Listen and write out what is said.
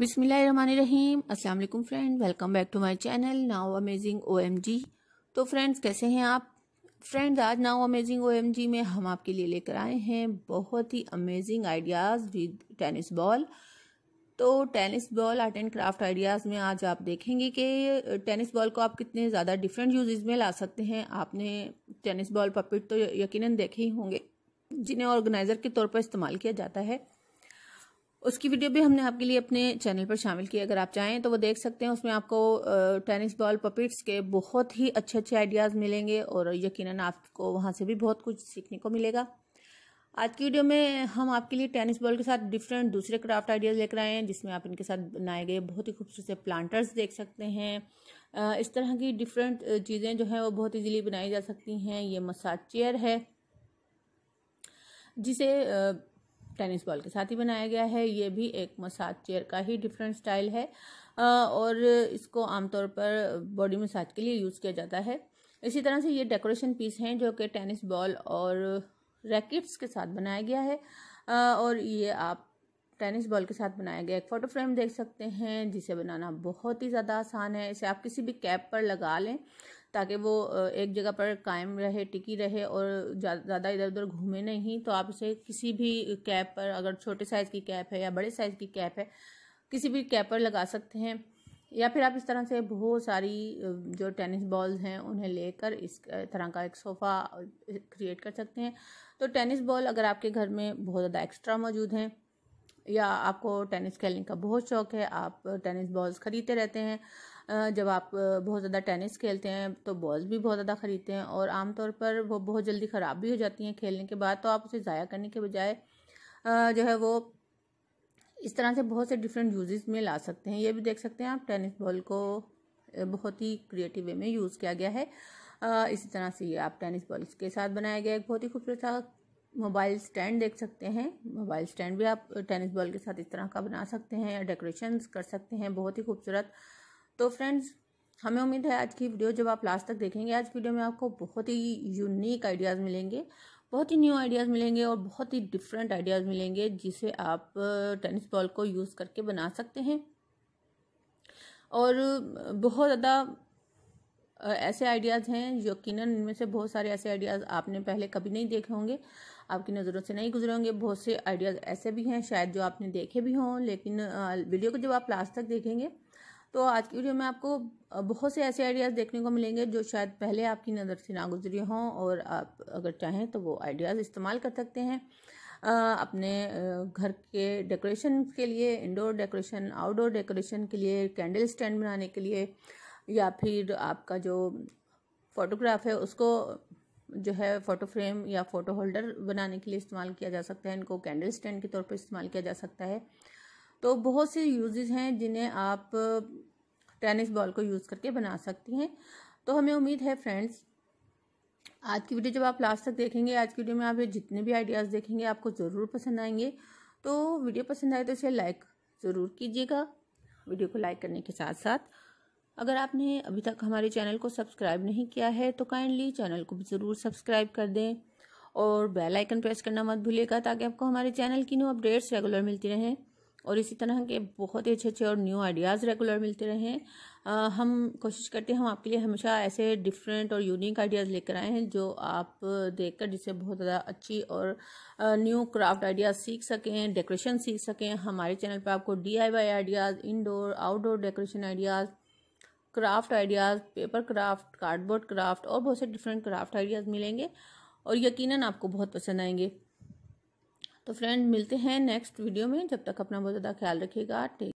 बिसमीम अस्सलाम friend welcome back to my channel now amazing OMG तो फ्रेंड्स कैसे हैं आप फ्रेंड्स आज नाउ अमेजिंग ओएमजी में हम आपके लिए लेकर आए हैं बहुत ही amazing ideas with tennis ball तो tennis ball art and craft ideas में आज आप देखेंगे कि टेनिस बॉल को आप कितने ज़्यादा डिफरेंट यूजेज में ला सकते हैं आपने टेनिस बॉल पपिट तो यकीनन देखे ही होंगे जिन्हें ऑर्गेनाइज़र के तौर पर इस्तेमाल किया जाता है उसकी वीडियो भी हमने आपके लिए अपने चैनल पर शामिल की अगर आप चाहें तो वो देख सकते हैं उसमें आपको टेनिस बॉल पपिट्स के बहुत ही अच्छे अच्छे आइडियाज़ मिलेंगे और यकीनन आपको वहाँ से भी बहुत कुछ सीखने को मिलेगा आज की वीडियो में हम आपके लिए टेनिस बॉल के साथ डिफरेंट दूसरे क्राफ्ट आइडियाज़ लेकर आए हैं जिसमें आप इनके साथ बनाए गए बहुत ही खूबसूरत से प्लांटर्स देख सकते हैं इस तरह की डिफरेंट चीज़ें जो हैं वो बहुत इजीली बनाई जा सकती हैं ये मसाज चेयर है जिसे टेनिस बॉल के साथ ही बनाया गया है ये भी एक मसाज चेयर का ही डिफरेंट स्टाइल है और इसको आमतौर पर बॉडी मसाज के लिए यूज़ किया जाता है इसी तरह से ये डेकोरेशन पीस हैं जो कि टेनिस बॉल और रैकेट्स के साथ बनाया गया है और ये आप टेनिस बॉल के साथ बनाया गया एक फ़ोटो फ्रेम देख सकते हैं जिसे बनाना बहुत ही ज़्यादा आसान है इसे आप किसी भी कैप पर लगा लें ताकि वो एक जगह पर कायम रहे टिकी रहे और ज़्यादा इधर उधर घूमे नहीं तो आप इसे किसी भी कैप पर अगर छोटे साइज़ की कैप है या बड़े साइज़ की कैप है किसी भी कैप पर लगा सकते हैं या फिर आप इस तरह से बहुत सारी जो टेनिस बॉल्स हैं उन्हें लेकर इस तरह का एक सोफ़ा क्रिएट कर सकते हैं तो टेनिस बॉल अगर आपके घर में बहुत ज़्यादा एक्स्ट्रा मौजूद हैं या आपको टेनिस खेलने का बहुत शौक है आप टेनिस बॉल्स खरीदते रहते हैं जब आप बहुत ज़्यादा टेनिस खेलते हैं तो बॉल्स भी बहुत ज़्यादा ख़रीदते हैं और आमतौर पर वो बहुत जल्दी ख़राब भी हो जाती हैं खेलने के बाद तो आप उसे ज़ाया करने के बजाय जो है वो इस तरह से बहुत से डिफरेंट यूजेस में ला सकते हैं ये भी देख सकते हैं आप टेनिस बॉल को बहुत ही क्रिएटिव वे में यूज़ किया गया है इसी तरह से ये आप टेनिस बॉल्स के साथ बनाया गया एक बहुत ही खूबसूरत सा मोबाइल स्टैंड देख सकते हैं मोबाइल स्टैंड भी आप टेनिस बॉल के साथ इस तरह का बना सकते हैं या डेकोरेशन कर सकते हैं बहुत ही खूबसूरत तो फ्रेंड्स हमें उम्मीद है आज की वीडियो जब आप लास्ट तक देखेंगे आज की वीडियो में आपको बहुत ही यूनिक आइडियाज़ मिलेंगे बहुत ही न्यू आइडियाज़ मिलेंगे और बहुत ही डिफरेंट आइडियाज़ मिलेंगे जिसे आप टेनिस बॉल को यूज़ करके बना सकते हैं और बहुत ज़्यादा ऐसे आइडियाज़ हैं यकीन इनमें से बहुत सारे ऐसे आइडियाज़ आपने पहले कभी नहीं देखे होंगे आपकी नज़रों से नहीं गुजरे होंगे बहुत से आइडियाज़ ऐसे भी हैं शायद जो आपने देखे भी हों लेकिन वीडियो को जब आप लास्ट तक देखेंगे तो आज की वीडियो में आपको बहुत से ऐसे आइडियाज़ देखने को मिलेंगे जो शायद पहले आपकी नज़र से ना गुजरे हों और आप अगर चाहें तो वो आइडियाज़ इस्तेमाल कर सकते हैं अपने घर के डेकोरेशन के लिए इंडोर डेकोरेशन आउटडोर डेकोरेशन के लिए कैंडल स्टैंड बनाने के लिए या फिर आपका जो फ़ोटोग्राफ है उसको जो है फ़ोटो फ्रेम या फ़ोटो होल्डर बनाने के लिए इस्तेमाल किया जा सकता है इनको कैंडल स्टैंड के तौर पर इस्तेमाल किया जा सकता है तो बहुत से यूज़ हैं जिन्हें आप टेनिस बॉल को यूज़ करके बना सकती हैं तो हमें उम्मीद है फ्रेंड्स आज की वीडियो जब आप लास्ट तक देखेंगे आज की वीडियो में आप जितने भी आइडियाज़ देखेंगे आपको ज़रूर पसंद आएंगे तो वीडियो पसंद आए तो इसे लाइक ज़रूर कीजिएगा वीडियो को लाइक करने के साथ साथ अगर आपने अभी तक हमारे चैनल को सब्सक्राइब नहीं किया है तो काइंडली चैनल को भी ज़रूर सब्सक्राइब कर दें और बेल आइकन प्रेस करना मत भूलिएगा ताकि आपको हमारे चैनल की न्यू अपडेट्स रेगुलर मिलती रहें और इसी तरह के बहुत ही अच्छे अच्छे और न्यू आइडियाज़ रेगुलर मिलते रहें आ, हम कोशिश करते हैं हम आपके लिए हमेशा ऐसे डिफरेंट और यूनिक आइडियाज़ लेकर आए हैं जो आप देखकर जिससे बहुत ज़्यादा अच्छी और न्यू क्राफ्ट आइडियाज़ सीख सकें डेकोरेशन सीख सकें हमारे चैनल पर आपको डी ideas indoor outdoor decoration ideas craft ideas paper craft cardboard craft और बहुत से डिफरेंट क्राफ्ट आइडियाज़ मिलेंगे और यकीनन आपको बहुत पसंद आएंगे तो फ्रेंड मिलते हैं नेक्स्ट वीडियो में जब तक अपना बहुत ज़्यादा ख्याल रखिएगा टेक